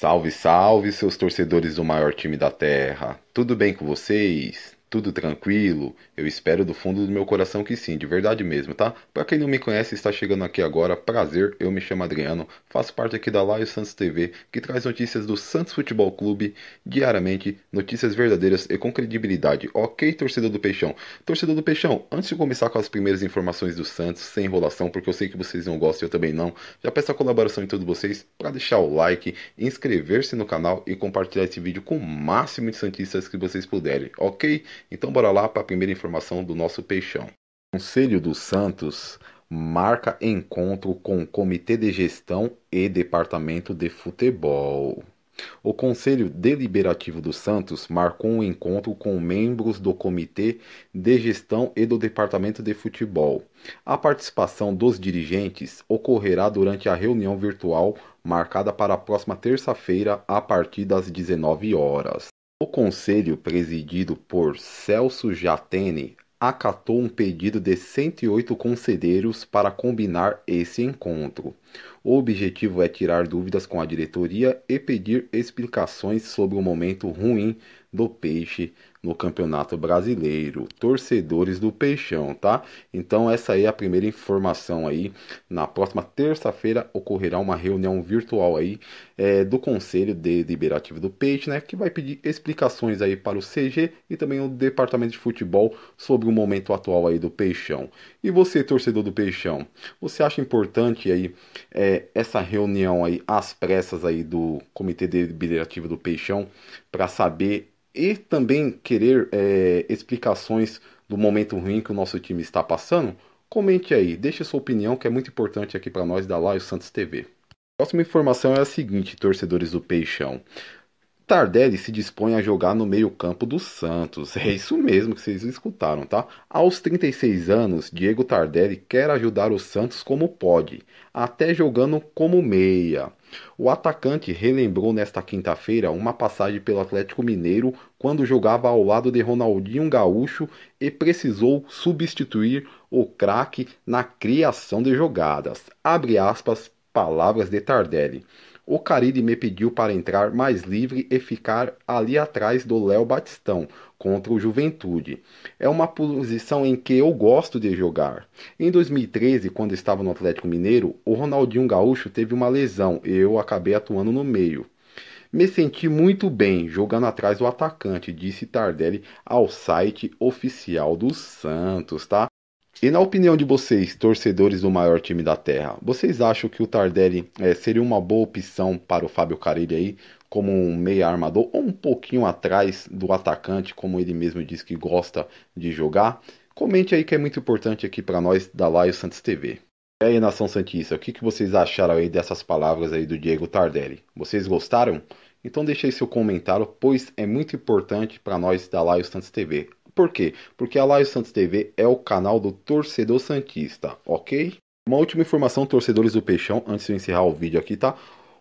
Salve, salve, seus torcedores do maior time da Terra! Tudo bem com vocês? Tudo tranquilo? Eu espero do fundo do meu coração que sim, de verdade mesmo, tá? Para quem não me conhece e está chegando aqui agora, prazer, eu me chamo Adriano, faço parte aqui da Laio Santos TV, que traz notícias do Santos Futebol Clube diariamente, notícias verdadeiras e com credibilidade. Ok, torcedor do Peixão? Torcedor do Peixão, antes de começar com as primeiras informações do Santos, sem enrolação, porque eu sei que vocês não gostam e eu também não, já peço a colaboração de todos vocês para deixar o like, inscrever-se no canal e compartilhar esse vídeo com o máximo de Santistas que vocês puderem, ok? Então bora lá para a primeira informação do nosso peixão. Conselho dos Santos marca encontro com o Comitê de Gestão e Departamento de Futebol. O Conselho Deliberativo dos Santos marcou um encontro com membros do Comitê de Gestão e do Departamento de Futebol. A participação dos dirigentes ocorrerá durante a reunião virtual marcada para a próxima terça-feira, a partir das 19 horas. O conselho presidido por Celso Jatene acatou um pedido de 108 conselheiros para combinar esse encontro. O objetivo é tirar dúvidas com a diretoria e pedir explicações sobre o momento ruim do Peixe no Campeonato Brasileiro. Torcedores do Peixão, tá? Então essa aí é a primeira informação aí. Na próxima terça-feira ocorrerá uma reunião virtual aí é, do Conselho Deliberativo do Peixe, né? Que vai pedir explicações aí para o CG e também o Departamento de Futebol sobre o momento atual aí do Peixão. E você, torcedor do Peixão, você acha importante aí é, essa reunião aí às pressas aí do Comitê Deliberativo do Peixão para saber e também querer é, explicações do momento ruim que o nosso time está passando, comente aí, deixe sua opinião que é muito importante aqui para nós da Laio Santos TV. Próxima informação é a seguinte, torcedores do Peixão. Tardelli se dispõe a jogar no meio-campo do Santos. É isso mesmo que vocês escutaram, tá? Aos 36 anos, Diego Tardelli quer ajudar o Santos como pode, até jogando como meia. O atacante relembrou nesta quinta-feira uma passagem pelo Atlético Mineiro quando jogava ao lado de Ronaldinho Gaúcho e precisou substituir o craque na criação de jogadas. Abre aspas, palavras de Tardelli. O Caride me pediu para entrar mais livre e ficar ali atrás do Léo Batistão contra o Juventude. É uma posição em que eu gosto de jogar. Em 2013, quando estava no Atlético Mineiro, o Ronaldinho Gaúcho teve uma lesão e eu acabei atuando no meio. Me senti muito bem jogando atrás do atacante, disse Tardelli ao site oficial do Santos, tá? E na opinião de vocês, torcedores do maior time da Terra, vocês acham que o Tardelli é, seria uma boa opção para o Fábio Carilli aí, como um meia armador, ou um pouquinho atrás do atacante, como ele mesmo diz que gosta de jogar? Comente aí que é muito importante aqui para nós da Laio Santos TV. E aí, Nação Santista, o que, que vocês acharam aí dessas palavras aí do Diego Tardelli? Vocês gostaram? Então deixe aí seu comentário, pois é muito importante para nós da Laio Santos TV. Por quê? Porque a Live Santos TV é o canal do torcedor Santista, ok? Uma última informação, torcedores do Peixão, antes de eu encerrar o vídeo aqui, tá?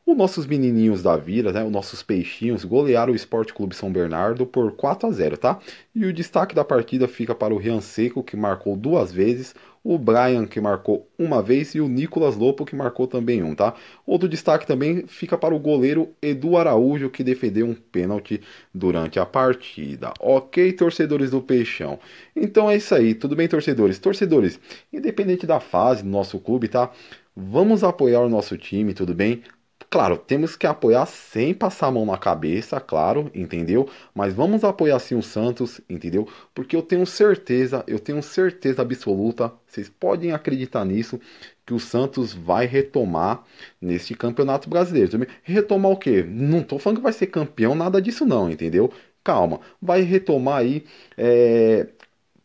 Os nossos menininhos da vila, né, os nossos peixinhos, golearam o Esporte Clube São Bernardo por 4 a 0 tá? E o destaque da partida fica para o Rian Seco, que marcou duas vezes, o Brian, que marcou uma vez, e o Nicolas Lopo, que marcou também um, tá? Outro destaque também fica para o goleiro Edu Araújo, que defendeu um pênalti durante a partida. Ok, torcedores do Peixão? Então é isso aí, tudo bem, torcedores? Torcedores, independente da fase do nosso clube, tá? Vamos apoiar o nosso time, tudo bem? Claro, temos que apoiar sem passar a mão na cabeça, claro, entendeu? Mas vamos apoiar sim o Santos, entendeu? Porque eu tenho certeza, eu tenho certeza absoluta, vocês podem acreditar nisso, que o Santos vai retomar neste Campeonato Brasileiro. Retomar o quê? Não tô falando que vai ser campeão, nada disso não, entendeu? Calma, vai retomar aí é,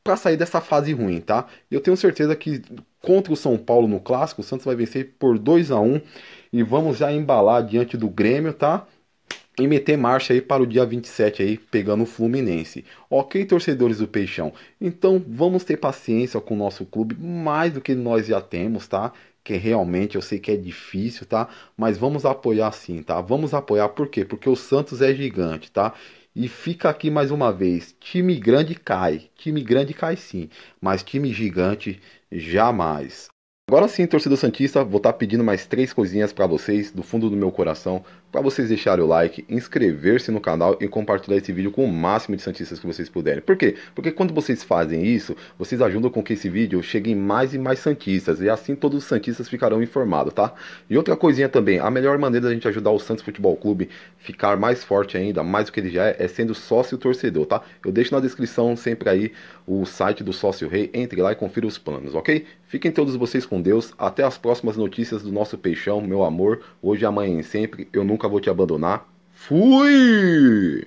para sair dessa fase ruim, tá? Eu tenho certeza que contra o São Paulo no clássico, o Santos vai vencer por 2 a 1 um, e vamos já embalar diante do Grêmio, tá? e meter marcha aí para o dia 27 aí pegando o Fluminense. OK, torcedores do Peixão. Então, vamos ter paciência com o nosso clube mais do que nós já temos, tá? Que realmente eu sei que é difícil, tá? Mas vamos apoiar sim, tá? Vamos apoiar por quê? Porque o Santos é gigante, tá? E fica aqui mais uma vez, time grande cai, time grande cai sim, mas time gigante jamais. Agora sim, torcedor Santista, vou estar tá pedindo mais três coisinhas para vocês do fundo do meu coração para vocês deixarem o like, inscrever-se no canal e compartilhar esse vídeo com o máximo de Santistas que vocês puderem. Por quê? Porque quando vocês fazem isso, vocês ajudam com que esse vídeo chegue em mais e mais Santistas, e assim todos os Santistas ficarão informados, tá? E outra coisinha também, a melhor maneira da gente ajudar o Santos Futebol Clube ficar mais forte ainda, mais do que ele já é, é sendo sócio torcedor, tá? Eu deixo na descrição sempre aí o site do Sócio Rei, entre lá e confira os planos, ok? Fiquem todos vocês com Deus, até as próximas notícias do nosso peixão, meu amor, hoje, amanhã e sempre, eu nunca nunca vou te abandonar. Fui!